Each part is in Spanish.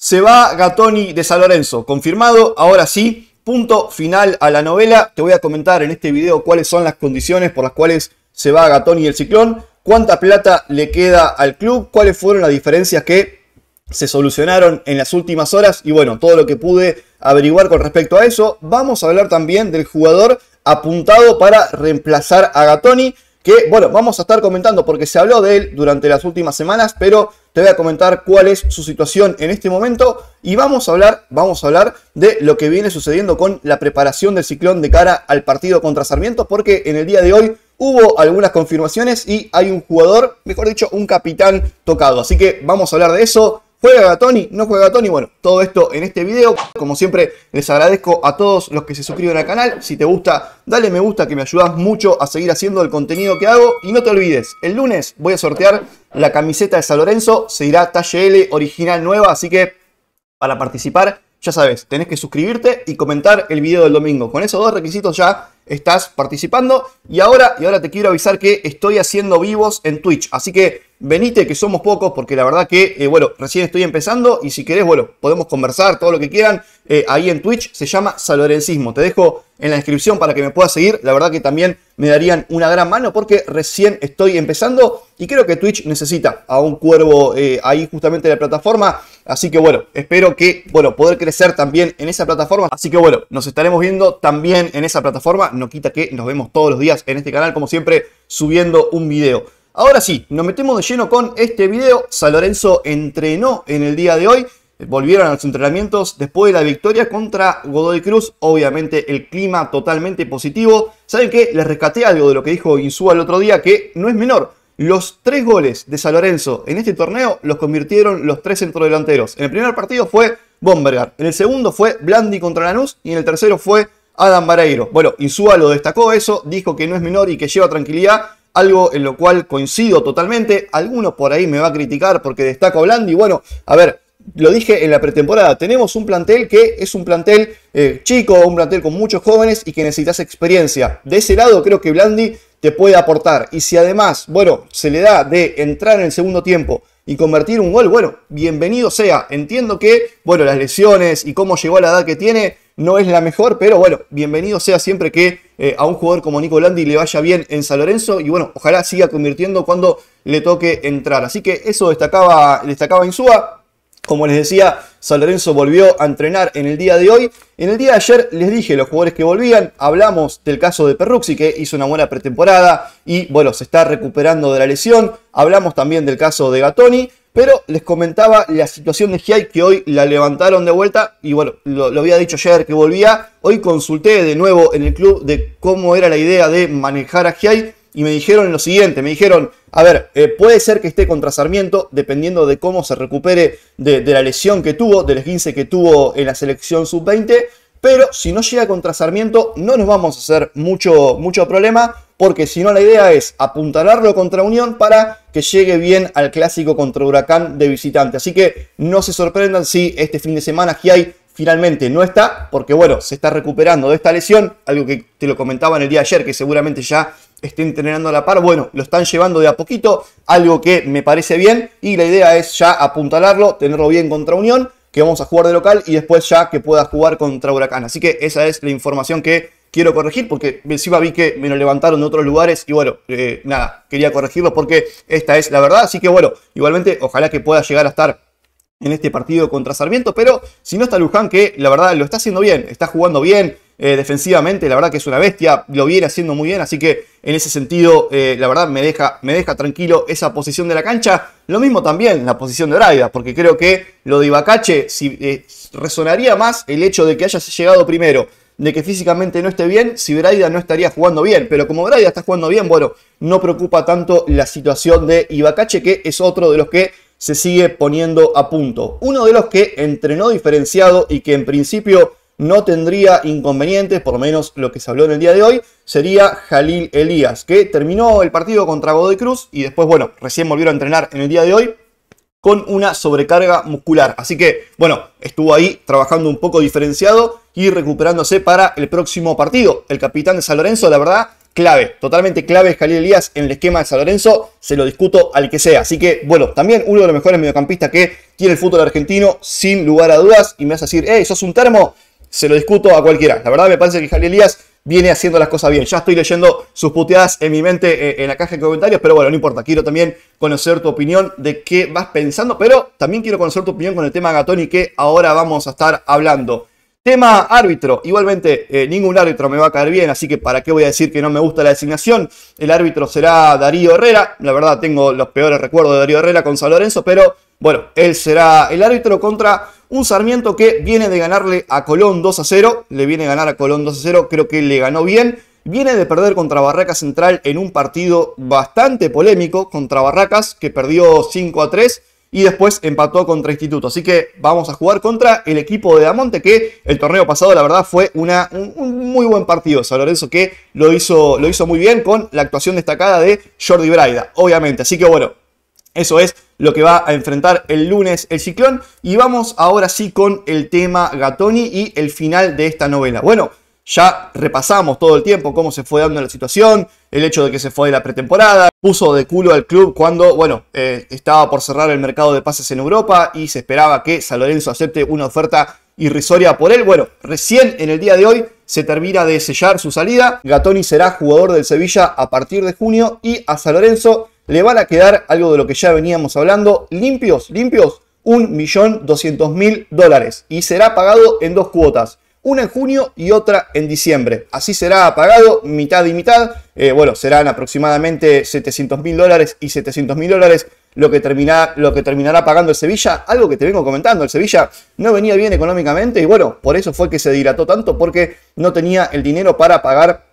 Se va Gatoni de San Lorenzo, confirmado, ahora sí, punto final a la novela. Te voy a comentar en este video cuáles son las condiciones por las cuales se va Gatoni el Ciclón, cuánta plata le queda al club, cuáles fueron las diferencias que se solucionaron en las últimas horas y bueno, todo lo que pude averiguar con respecto a eso. Vamos a hablar también del jugador apuntado para reemplazar a Gatoni que, bueno, vamos a estar comentando porque se habló de él durante las últimas semanas, pero te voy a comentar cuál es su situación en este momento y vamos a hablar, vamos a hablar de lo que viene sucediendo con la preparación del ciclón de cara al partido contra Sarmiento, porque en el día de hoy hubo algunas confirmaciones y hay un jugador, mejor dicho, un capitán tocado. Así que vamos a hablar de eso. ¿Juega Tony? ¿No juega Tony? Bueno, todo esto en este video. Como siempre, les agradezco a todos los que se suscriben al canal. Si te gusta, dale me gusta que me ayudas mucho a seguir haciendo el contenido que hago. Y no te olvides, el lunes voy a sortear la camiseta de San Lorenzo. Se irá talle L original nueva, así que para participar, ya sabes, tenés que suscribirte y comentar el video del domingo. Con esos dos requisitos ya estás participando. Y ahora, y ahora te quiero avisar que estoy haciendo vivos en Twitch. Así que venite, que somos pocos, porque la verdad que, eh, bueno, recién estoy empezando. Y si querés, bueno, podemos conversar, todo lo que quieran. Eh, ahí en Twitch se llama Salorencismo. Te dejo en la descripción para que me puedas seguir. La verdad que también me darían una gran mano porque recién estoy empezando. Y creo que Twitch necesita a un cuervo eh, ahí justamente en la plataforma. Así que bueno, espero que, bueno, poder crecer también en esa plataforma. Así que bueno, nos estaremos viendo también en esa plataforma. No quita que nos vemos todos los días en este canal, como siempre, subiendo un video. Ahora sí, nos metemos de lleno con este video. San Lorenzo entrenó en el día de hoy. Volvieron a los entrenamientos después de la victoria contra Godoy Cruz. Obviamente el clima totalmente positivo. ¿Saben qué? Les rescaté algo de lo que dijo Insúa el otro día que no es menor. Los tres goles de San Lorenzo en este torneo los convirtieron los tres centrodelanteros. En el primer partido fue Bombergar, en el segundo fue Blandi contra Lanús y en el tercero fue Adam Vareiro. Bueno, Insúa lo destacó eso, dijo que no es menor y que lleva tranquilidad, algo en lo cual coincido totalmente. Algunos por ahí me va a criticar porque destaco a Blandi. Bueno, a ver, lo dije en la pretemporada, tenemos un plantel que es un plantel eh, chico, un plantel con muchos jóvenes y que necesitas experiencia. De ese lado creo que Blandi te puede aportar. Y si además, bueno, se le da de entrar en el segundo tiempo y convertir un gol, bueno, bienvenido sea. Entiendo que, bueno, las lesiones y cómo llegó a la edad que tiene no es la mejor, pero bueno, bienvenido sea siempre que eh, a un jugador como Nico Blandi le vaya bien en San Lorenzo y bueno, ojalá siga convirtiendo cuando le toque entrar. Así que eso destacaba, destacaba Insúa como les decía, San Lorenzo volvió a entrenar en el día de hoy. En el día de ayer les dije los jugadores que volvían, hablamos del caso de Perruxi que hizo una buena pretemporada y bueno, se está recuperando de la lesión. Hablamos también del caso de Gatoni, pero les comentaba la situación de Giai que hoy la levantaron de vuelta y bueno, lo, había dicho ayer que volvía. Hoy consulté de nuevo en el club de cómo era la idea de manejar a Giai y me dijeron lo siguiente, me dijeron, a ver, eh, puede ser que esté contra Sarmiento, dependiendo de cómo se recupere de, la lesión que tuvo, del 15 que tuvo en la selección sub-20, pero si no llega contra Sarmiento no nos vamos a hacer mucho, mucho problema, porque si no la idea es apuntalarlo contra Unión para que llegue bien al clásico contra Huracán de visitante. Así que no se sorprendan si este fin de semana Giai finalmente no está, porque bueno, se está recuperando de esta lesión, algo que te lo comentaba en el día ayer, que seguramente ya Estén entrenando a la par. Bueno, lo están llevando de a poquito, algo que me parece bien. Y la idea es ya apuntalarlo, tenerlo bien contra Unión, que vamos a jugar de local y después ya que pueda jugar contra Huracán. Así que esa es la información que quiero corregir porque encima vi que me lo levantaron de otros lugares y bueno, eh, nada, quería corregirlo porque esta es la verdad. Así que bueno, igualmente ojalá que pueda llegar a estar en este partido contra Sarmiento, pero si no está Luján que la verdad lo está haciendo bien, está jugando bien, eh, defensivamente, la verdad que es una bestia, lo viene haciendo muy bien, así que en ese sentido, eh, la verdad me deja, me deja tranquilo esa posición de la cancha. Lo mismo también la posición de Braida, porque creo que lo de Ibacache si, eh, resonaría más el hecho de que haya llegado primero, de que físicamente no esté bien, si Braida no estaría jugando bien, pero como Braida está jugando bien, bueno, no preocupa tanto la situación de Ibacache, que es otro de los que se sigue poniendo a punto. Uno de los que entrenó diferenciado y que en principio no tendría inconvenientes, por lo menos lo que se habló en el día de hoy, sería Jalil Elías, que terminó el partido contra Godoy Cruz y después, bueno, recién volvieron a entrenar en el día de hoy con una sobrecarga muscular. Así que, bueno, estuvo ahí trabajando un poco diferenciado y recuperándose para el próximo partido. El capitán de San Lorenzo, la verdad, clave, totalmente clave es Jalil Elías en el esquema de San Lorenzo, se lo discuto al que sea. Así que, bueno, también uno de los mejores mediocampistas que tiene el fútbol argentino, sin lugar a dudas, y me vas a decir, ¡eh, sos un termo, se lo discuto a cualquiera. La verdad me parece que Javier Elías viene haciendo las cosas bien. Ya estoy leyendo sus puteadas en mi mente eh, en la caja de comentarios, pero bueno, no importa. Quiero también conocer tu opinión de qué vas pensando, pero también quiero conocer tu opinión con el tema Gatón y que ahora vamos a estar hablando. Tema árbitro, igualmente eh, ningún árbitro me va a caer bien, así que para qué voy a decir que no me gusta la designación. El árbitro será Darío Herrera, la verdad tengo los peores recuerdos de Darío Herrera con San Lorenzo, pero bueno, él será el árbitro contra un Sarmiento que viene de ganarle a Colón 2 a 0, le viene a ganar a Colón 2 a 0, creo que le ganó bien. Viene de perder contra Barracas Central en un partido bastante polémico contra Barracas, que perdió 5 a 3 y después empató contra Instituto. Así que vamos a jugar contra el equipo de Damonte, que el torneo pasado, la verdad, fue una, un, muy buen partido. San que lo hizo, lo hizo muy bien con la actuación destacada de Jordi Braida, obviamente. Así que bueno, eso es lo que va a enfrentar el lunes el ciclón. Y vamos ahora sí con el tema Gatoni y el final de esta novela. Bueno, ya repasamos todo el tiempo cómo se fue dando la situación, el hecho de que se fue de la pretemporada, puso de culo al club cuando, bueno, eh, estaba por cerrar el mercado de pases en Europa y se esperaba que San Lorenzo acepte una oferta irrisoria por él. Bueno, recién en el día de hoy se termina de sellar su salida. Gatoni será jugador del Sevilla a partir de junio y a San Lorenzo le van a quedar algo de lo que ya veníamos hablando, limpios, limpios, 1.200.000 dólares y será pagado en dos cuotas. Una en junio y otra en diciembre. Así será pagado mitad y mitad. Eh, bueno, serán aproximadamente 700.000 dólares y 700.000 dólares lo que, lo que terminará pagando el Sevilla. Algo que te vengo comentando, el Sevilla no venía bien económicamente y bueno, por eso fue que se dilató tanto porque no tenía el dinero para pagar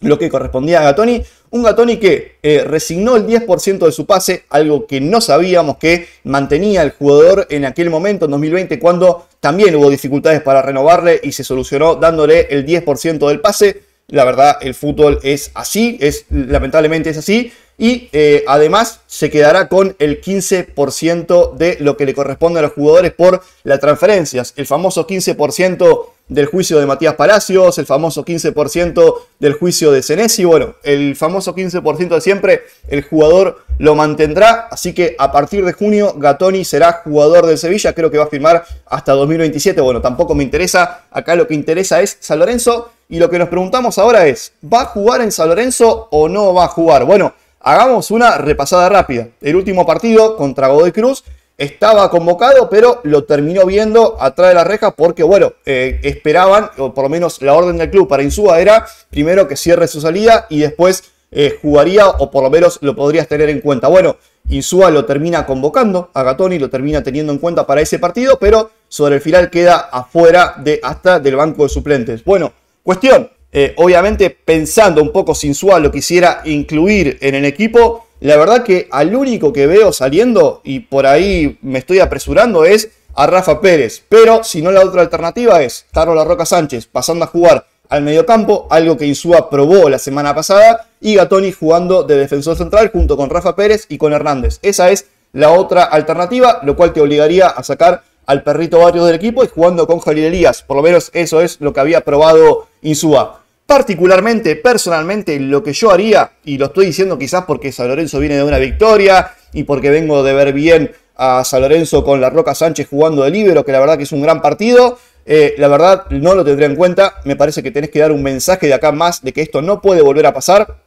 lo que correspondía a Gatoni. Un Gatoni que eh, resignó el 10% de su pase, algo que no sabíamos que mantenía el jugador en aquel momento, en 2020, cuando también hubo dificultades para renovarle y se solucionó dándole el 10% del pase. La verdad, el fútbol es así, es, lamentablemente es así. Y eh, además se quedará con el 15% de lo que le corresponde a los jugadores por las transferencias. El famoso 15% del juicio de Matías Palacios, el famoso 15% del juicio de Senesi. Bueno, el famoso 15% de siempre, el jugador lo mantendrá. Así que a partir de junio, Gatoni será jugador del Sevilla. Creo que va a firmar hasta 2027. Bueno, tampoco me interesa. Acá lo que interesa es San Lorenzo. Y lo que nos preguntamos ahora es, ¿va a jugar en San Lorenzo o no va a jugar? Bueno, hagamos una repasada rápida. El último partido contra Godoy Cruz estaba convocado, pero lo terminó viendo atrás de la reja porque, bueno, eh, esperaban, o por lo menos la orden del club para Insúa era primero que cierre su salida y después eh, jugaría o por lo menos lo podrías tener en cuenta. Bueno, Insúa lo termina convocando, a lo termina teniendo en cuenta para ese partido, pero sobre el final queda afuera de, hasta del banco de suplentes. Bueno, cuestión, eh, obviamente pensando un poco si Insúa lo quisiera incluir en el equipo, la verdad que al único que veo saliendo, y por ahí me estoy apresurando, es a Rafa Pérez. Pero si no, la otra alternativa es Taro La Roca Sánchez pasando a jugar al mediocampo, algo que Insúa probó la semana pasada, y Gatoni jugando de defensor central junto con Rafa Pérez y con Hernández. Esa es la otra alternativa, lo cual te obligaría a sacar al perrito barrio del equipo y jugando con Javier Elías. Por lo menos eso es lo que había probado Insúa. Particularmente, personalmente, lo que yo haría, y lo estoy diciendo quizás porque San Lorenzo viene de una victoria y porque vengo de ver bien a San Lorenzo con la Roca Sánchez jugando de libero, que la verdad que es un gran partido. Eh, la verdad no lo tendría en cuenta. Me parece que tenés que dar un mensaje de acá más de que esto no puede volver a pasar.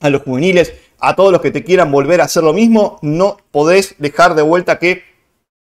A los juveniles, a todos los que te quieran volver a hacer lo mismo, no podés dejar de vuelta que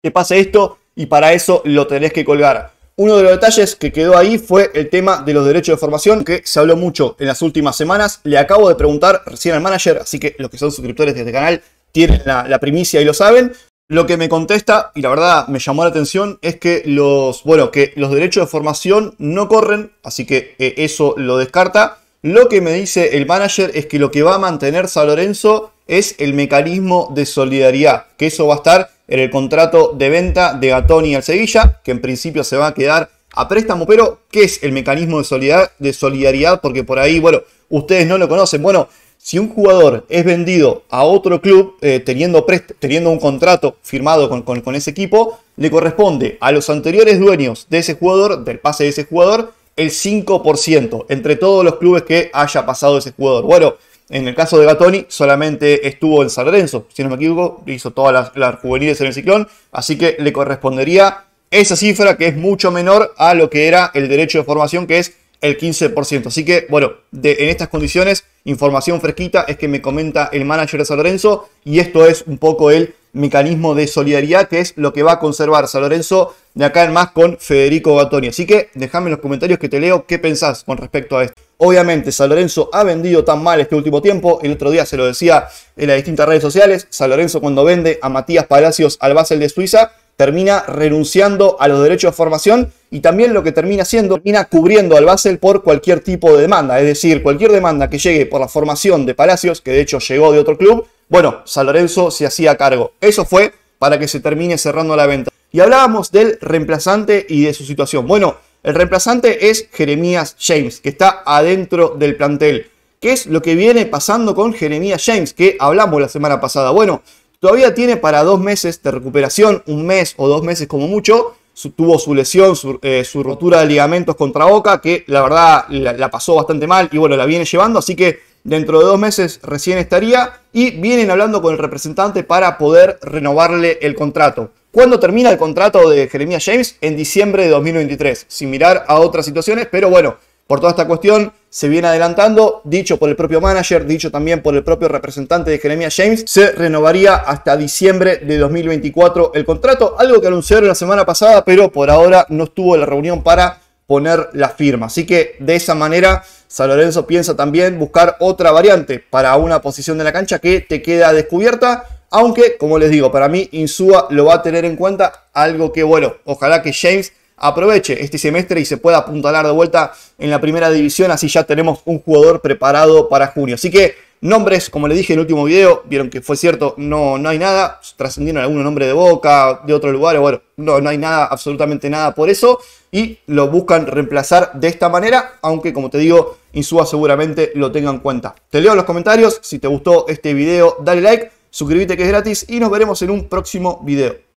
te pase esto y para eso lo tenés que colgar. Uno de los detalles que quedó ahí fue el tema de los derechos de formación, que se habló mucho en las últimas semanas. Le acabo de preguntar recién al manager, así que los que son suscriptores de este canal tienen la, primicia y lo saben. Lo que me contesta, y la verdad me llamó la atención, es que los, bueno, que los derechos de formación no corren, así que eh, eso lo descarta. Lo que me dice el manager es que lo que va a mantener San Lorenzo es el mecanismo de solidaridad, que eso va a estar en el contrato de venta de Gatoni al Sevilla, que en principio se va a quedar a préstamo, pero ¿qué es el mecanismo de solidaridad, Porque por ahí, bueno, ustedes no lo conocen. Bueno, si un jugador es vendido a otro club eh, teniendo, teniendo, un contrato firmado con, con, con, ese equipo, le corresponde a los anteriores dueños de ese jugador, del pase de ese jugador, el 5% entre todos los clubes que haya pasado ese jugador. Bueno, en el caso de Gatoni, solamente estuvo en San Lorenzo, si no me equivoco, hizo todas las, juveniles en el ciclón, así que le correspondería esa cifra que es mucho menor a lo que era el derecho de formación, que es el 15%. Así que, bueno, de, en estas condiciones, información fresquita es que me comenta el manager de San Lorenzo, y esto es un poco el mecanismo de solidaridad, que es lo que va a conservar San Lorenzo de acá en más con Federico Gatoni. Así que déjame en los comentarios que te leo qué pensás con respecto a esto. Obviamente, San Lorenzo ha vendido tan mal este último tiempo. El otro día se lo decía en las distintas redes sociales. San Lorenzo, cuando vende a Matías Palacios al Basel de Suiza, termina renunciando a los derechos de formación y también lo que termina haciendo, termina cubriendo al Basel por cualquier tipo de demanda. Es decir, cualquier demanda que llegue por la formación de Palacios, que de hecho llegó de otro club, bueno, San Lorenzo se hacía cargo. Eso fue para que se termine cerrando la venta. Y hablábamos del reemplazante y de su situación. Bueno, el reemplazante es Jeremías James, que está adentro del plantel. ¿Qué es lo que viene pasando con Jeremías James, que hablamos la semana pasada? Bueno, todavía tiene para dos meses de recuperación, un mes o dos meses como mucho. tuvo su lesión, eh, su, rotura de ligamentos contra Boca, que la verdad la, la pasó bastante mal y bueno, la viene llevando, así que dentro de dos meses recién estaría y vienen hablando con el representante para poder renovarle el contrato. ¿Cuándo termina el contrato de Jeremías James? En diciembre de 2023, sin mirar a otras situaciones, pero bueno, por toda esta cuestión se viene adelantando, dicho por el propio manager, dicho también por el propio representante de Jeremías James, se renovaría hasta diciembre de 2024 el contrato, algo que anunciaron la semana pasada, pero por ahora no estuvo la reunión para poner la firma. Así que de esa manera San Lorenzo piensa también buscar otra variante para una posición de la cancha que te queda descubierta aunque, como les digo, para mí Insúa lo va a tener en cuenta, algo que, bueno, ojalá que James aproveche este semestre y se pueda apuntalar de vuelta en la primera división, así ya tenemos un jugador preparado para junio. Así que nombres, como le dije en el último video, vieron que fue cierto, no, no hay nada, trascendieron algunos nombres de Boca, de otro lugar, bueno, no, no hay nada, absolutamente nada por eso, y lo buscan reemplazar de esta manera, aunque como te digo, Insúa seguramente lo tenga en cuenta. Te leo en los comentarios, si te gustó este video, dale like. Suscríbete que es gratis y nos veremos en un próximo video.